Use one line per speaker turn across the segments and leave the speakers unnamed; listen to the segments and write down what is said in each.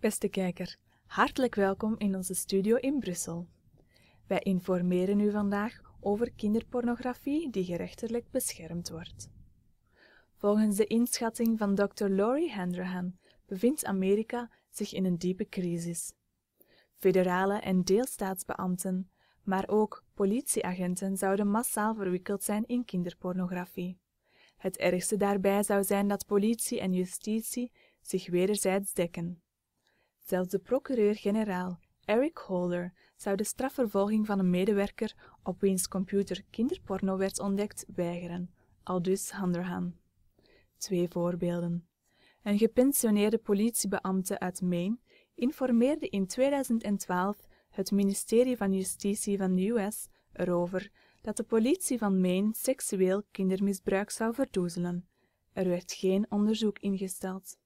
Beste kijker, hartelijk welkom in onze studio in Brussel. Wij informeren u vandaag over kinderpornografie die gerechtelijk beschermd wordt. Volgens de inschatting van Dr. Laurie Hendrehan bevindt Amerika zich in een diepe crisis. Federale en deelstaatsbeambten, maar ook politieagenten zouden massaal verwikkeld zijn in kinderpornografie. Het ergste daarbij zou zijn dat politie en justitie zich wederzijds dekken zelfs de procureur-generaal eric holder zou de strafvervolging van een medewerker op wiens computer kinderporno werd ontdekt weigeren aldus handerhan twee voorbeelden een gepensioneerde politiebeambte uit maine informeerde in 2012 het ministerie van justitie van de u.s. erover dat de politie van maine seksueel kindermisbruik zou verdoezelen er werd geen onderzoek ingesteld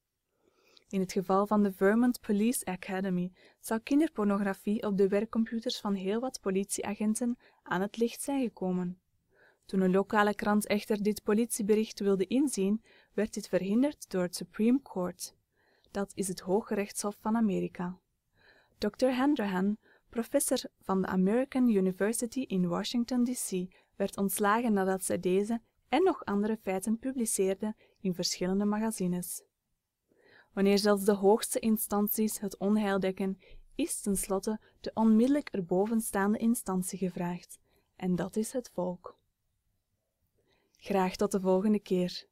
in het geval van de Vermont Police Academy zou kinderpornografie op de werkcomputers van heel wat politieagenten aan het licht zijn gekomen. Toen een lokale krant echter dit politiebericht wilde inzien, werd dit verhinderd door het Supreme Court. Dat is het Hooggerechtshof van Amerika. Dr. Hendrahan, professor van de American University in Washington, D.C., werd ontslagen nadat zij deze en nog andere feiten publiceerde in verschillende magazines wanneer zelfs de hoogste instanties het onheil dekken, is tenslotte de onmiddellijk erbovenstaande instantie gevraagd, en dat is het volk. Graag tot de volgende keer.